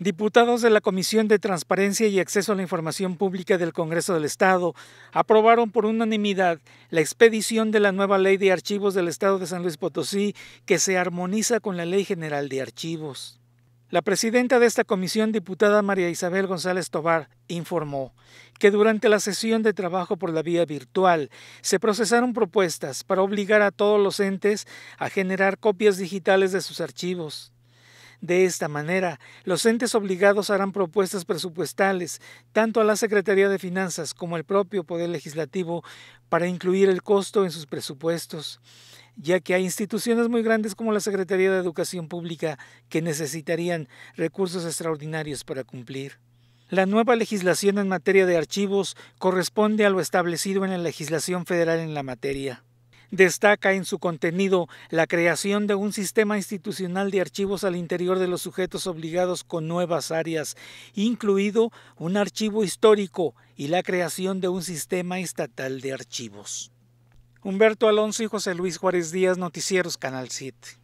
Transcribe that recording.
Diputados de la Comisión de Transparencia y Acceso a la Información Pública del Congreso del Estado aprobaron por unanimidad la expedición de la nueva Ley de Archivos del Estado de San Luis Potosí que se armoniza con la Ley General de Archivos. La presidenta de esta comisión, diputada María Isabel González Tobar, informó que durante la sesión de trabajo por la vía virtual se procesaron propuestas para obligar a todos los entes a generar copias digitales de sus archivos. De esta manera, los entes obligados harán propuestas presupuestales tanto a la Secretaría de Finanzas como al propio Poder Legislativo para incluir el costo en sus presupuestos ya que hay instituciones muy grandes como la Secretaría de Educación Pública que necesitarían recursos extraordinarios para cumplir. La nueva legislación en materia de archivos corresponde a lo establecido en la legislación federal en la materia destaca en su contenido la creación de un sistema institucional de archivos al interior de los sujetos obligados con nuevas áreas, incluido un archivo histórico y la creación de un sistema estatal de archivos. Humberto Alonso y José Luis Juárez Díaz, Noticieros Canal 7.